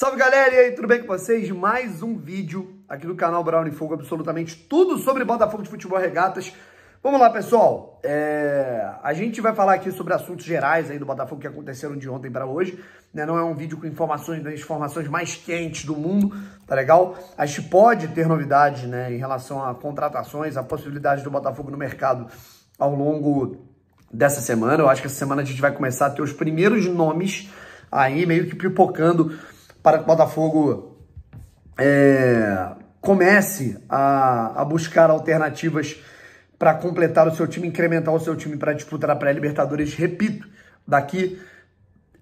Salve galera, e aí, tudo bem com vocês? Mais um vídeo aqui do canal Brown e Fogo, absolutamente tudo sobre Botafogo de Futebol Regatas. Vamos lá, pessoal. É... A gente vai falar aqui sobre assuntos gerais aí do Botafogo que aconteceram de ontem para hoje. Né? Não é um vídeo com informações das informações mais quentes do mundo, tá legal? A gente pode ter novidades né, em relação a contratações, a possibilidade do Botafogo no mercado ao longo dessa semana. Eu acho que essa semana a gente vai começar a ter os primeiros nomes aí meio que pipocando para que o Botafogo é, comece a, a buscar alternativas para completar o seu time, incrementar o seu time para disputar a pré-Libertadores, repito, daqui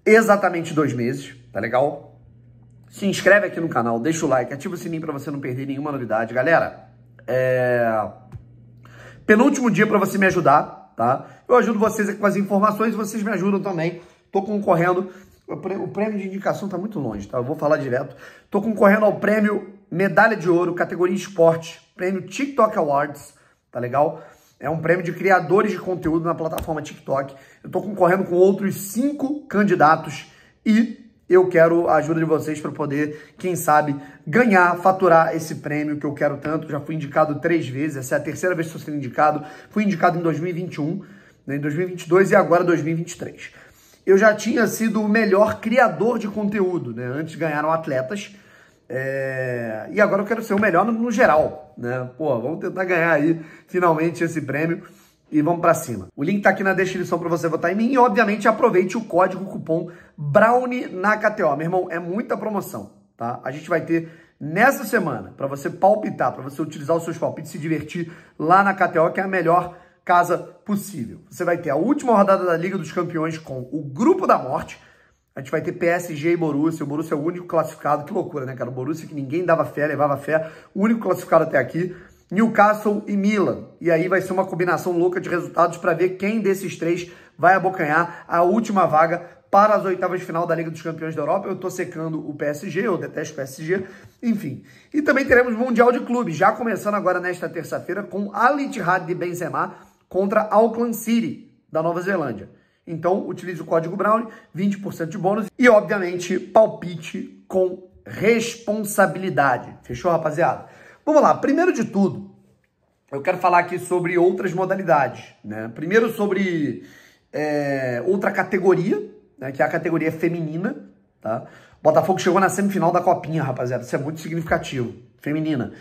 exatamente dois meses, tá legal? Se inscreve aqui no canal, deixa o like, ativa o sininho para você não perder nenhuma novidade, galera. É... Penúltimo dia para você me ajudar, tá? Eu ajudo vocês aqui com as informações, vocês me ajudam também. Tô concorrendo o prêmio de indicação está muito longe, tá? Eu vou falar direto. Estou concorrendo ao prêmio Medalha de Ouro, categoria Esporte, prêmio TikTok Awards, tá legal? É um prêmio de criadores de conteúdo na plataforma TikTok. Eu estou concorrendo com outros cinco candidatos e eu quero a ajuda de vocês para poder, quem sabe, ganhar, faturar esse prêmio que eu quero tanto. Já fui indicado três vezes, essa é a terceira vez que estou sendo indicado. Fui indicado em 2021, né, em 2022 e agora 2023 eu já tinha sido o melhor criador de conteúdo, né? Antes ganharam atletas. É... E agora eu quero ser o melhor no, no, geral, né? Pô, vamos tentar ganhar aí finalmente esse prêmio e vamos para cima. O link tá aqui na descrição para você votar em mim e, obviamente, aproveite o código cupom Brownie na KTO. Meu irmão, é muita promoção, tá? A gente vai ter nessa semana para você palpitar, para você utilizar os seus palpites, se divertir lá na KTO, que é a melhor casa possível. Você vai ter a última rodada da Liga dos Campeões com o Grupo da Morte. A gente vai ter PSG e Borussia. O Borussia é o único classificado. Que loucura, né, cara? O Borussia que ninguém dava fé, levava fé. O único classificado até aqui. Newcastle e Milan. E aí vai ser uma combinação louca de resultados para ver quem desses três vai abocanhar a última vaga para as oitavas de final da Liga dos Campeões da Europa. Eu estou secando o PSG, eu detesto o PSG, enfim. E também teremos Mundial de Clubes, já começando agora nesta terça-feira com Alitrad de Benzema contra Auckland City, da Nova Zelândia. Então, utilize o código Brown, 20% de bônus e, obviamente, palpite com responsabilidade. Fechou, rapaziada? Vamos lá. Primeiro de tudo, eu quero falar aqui sobre outras modalidades. Né? Primeiro sobre é, outra categoria, né? que é a categoria feminina. Tá? Botafogo chegou na semifinal da Copinha, rapaziada. Isso é muito significativo. Feminina.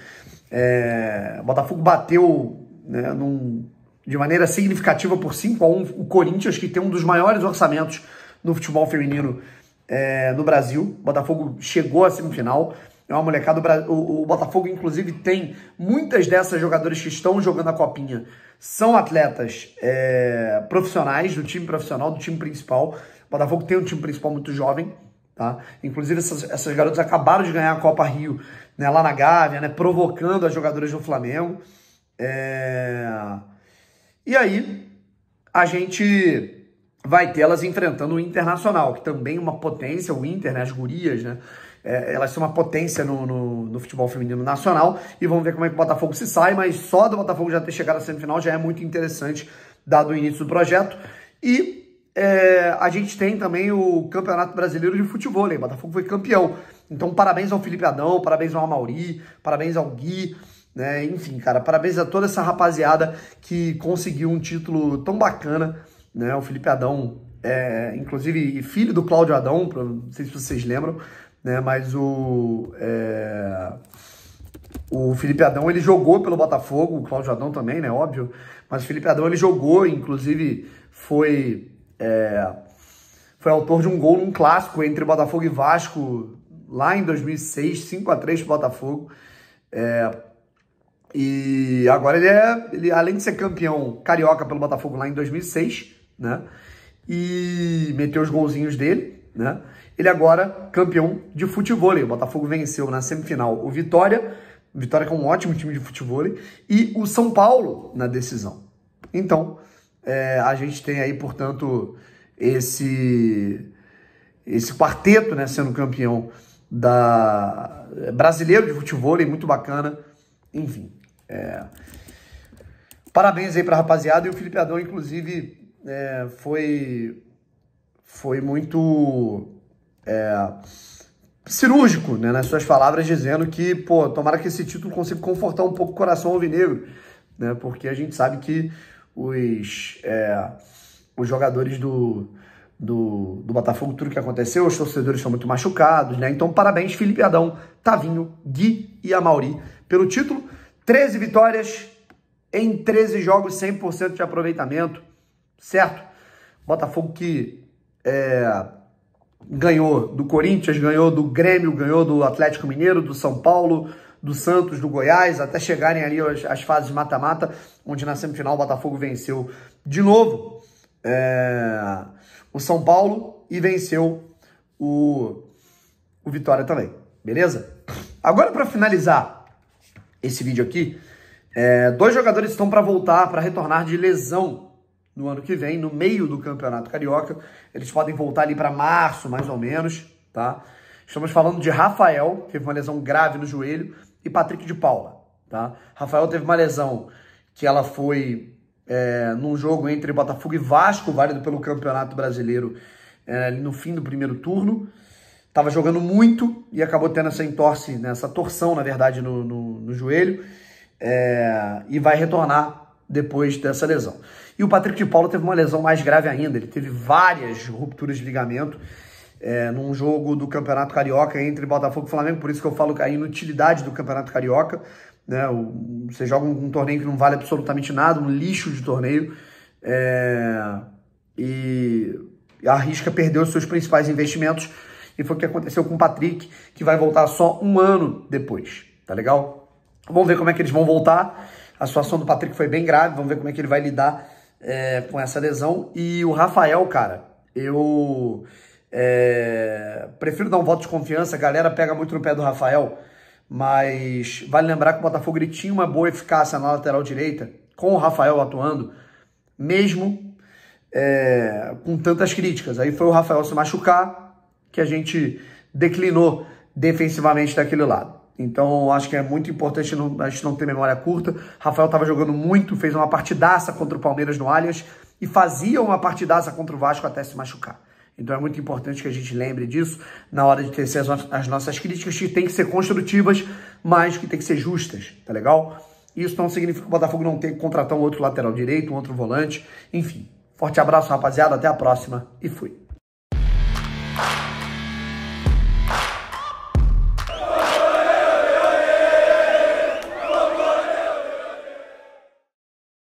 É, Botafogo bateu né, num de maneira significativa por 5 a 1 o Corinthians, que tem um dos maiores orçamentos no futebol feminino é, no Brasil. O Botafogo chegou à semifinal. É uma molecada. O, o Botafogo, inclusive, tem muitas dessas jogadoras que estão jogando a copinha. São atletas é, profissionais, do time profissional, do time principal. O Botafogo tem um time principal muito jovem. Tá? Inclusive, essas, essas garotas acabaram de ganhar a Copa Rio né, lá na Gávea, né, provocando as jogadoras do Flamengo. É... E aí a gente vai ter elas enfrentando o Internacional, que também é uma potência, o Inter, né, as gurias, né? É, elas são uma potência no, no, no, futebol feminino nacional e vamos ver como é que o Botafogo se sai, mas só do Botafogo já ter chegado à semifinal já é muito interessante, dado o início do projeto. E é, a gente tem também o Campeonato Brasileiro de Futebol, né? o Botafogo foi campeão. Então parabéns ao Felipe Adão, parabéns ao Amauri, parabéns ao Gui, né? Enfim, cara, parabéns a toda essa rapaziada que conseguiu um título tão bacana. Né? O Felipe Adão, é, inclusive filho do Cláudio Adão, não sei se vocês lembram, né? mas o, é, o Felipe Adão ele jogou pelo Botafogo, o Cláudio Adão também, né? óbvio, mas o Felipe Adão ele jogou, inclusive foi, é, foi autor de um gol num clássico entre Botafogo e Vasco lá em 2006, 5 a 3 pro Botafogo. É, e agora ele é, ele, além de ser campeão carioca pelo Botafogo lá em 2006, né? E meteu os golzinhos dele, né? Ele agora campeão de futebol. O Botafogo venceu na semifinal o Vitória, Vitória que é um ótimo time de futebol, e o São Paulo na decisão. Então, é, a gente tem aí, portanto, esse, esse quarteto né, sendo campeão da é, brasileiro de futebol, muito bacana, enfim. É. Parabéns aí pra rapaziada. E o Felipe Adão, inclusive, é, foi, foi muito é, cirúrgico né, nas suas palavras, dizendo que, pô, tomara que esse título consiga confortar um pouco o coração alvinegro, né? Porque a gente sabe que os, é, os jogadores do, do, do Botafogo, tudo que aconteceu, os torcedores estão muito machucados, né? Então, parabéns, Felipe Adão, Tavinho, Gui e Amauri pelo título. 13 vitórias em 13 jogos, 100% de aproveitamento, certo? Botafogo que é, ganhou do Corinthians, ganhou do Grêmio, ganhou do Atlético Mineiro, do São Paulo, do Santos, do Goiás, até chegarem ali as, as fases mata-mata, onde na semifinal o Botafogo venceu de novo é, o São Paulo e venceu o, o Vitória também, beleza? Agora para finalizar, esse vídeo aqui. É, dois jogadores estão para voltar, para retornar de lesão no ano que vem, no meio do Campeonato Carioca. Eles podem voltar ali para março, mais ou menos, tá? Estamos falando de Rafael, que teve uma lesão grave no joelho, e Patrick de Paula, tá? Rafael teve uma lesão que ela foi é, num jogo entre Botafogo e Vasco, válido pelo Campeonato Brasileiro, é, no fim do primeiro turno estava jogando muito e acabou tendo essa entorse, né, essa torção, na verdade, no, no, no joelho. É, e vai retornar depois dessa lesão. E o Patrick de Paulo teve uma lesão mais grave ainda. Ele teve várias rupturas de ligamento é, num jogo do Campeonato Carioca entre Botafogo e Flamengo. Por isso que eu falo a inutilidade do Campeonato Carioca. Né? O, você joga um, um, torneio que não vale absolutamente nada, um lixo de torneio. É, e arrisca perder os seus principais investimentos e foi o que aconteceu com o Patrick, que vai voltar só um ano depois. Tá legal? Vamos ver como é que eles vão voltar. A situação do Patrick foi bem grave, vamos ver como é que ele vai lidar é, com essa lesão. E o Rafael, cara, eu é, prefiro dar um voto de confiança. A galera pega muito no pé do Rafael, mas vale lembrar que o Botafogo ele tinha uma boa eficácia na lateral direita, com o Rafael atuando, mesmo é, com tantas críticas. Aí foi o Rafael se machucar, que a gente declinou defensivamente daquele lado. Então, acho que é muito importante a gente não ter memória curta. Rafael estava jogando muito, fez uma partidaça contra o Palmeiras no Allianz e fazia uma partidaça contra o Vasco até se machucar. Então é muito importante que a gente lembre disso na hora de tecer as, nossas críticas, que tem que ser construtivas, mas que tem que ser justas, tá legal? Isso não significa que o Botafogo não tem que contratar um outro lateral direito, um outro volante, enfim. Forte abraço, rapaziada, até a próxima e fui.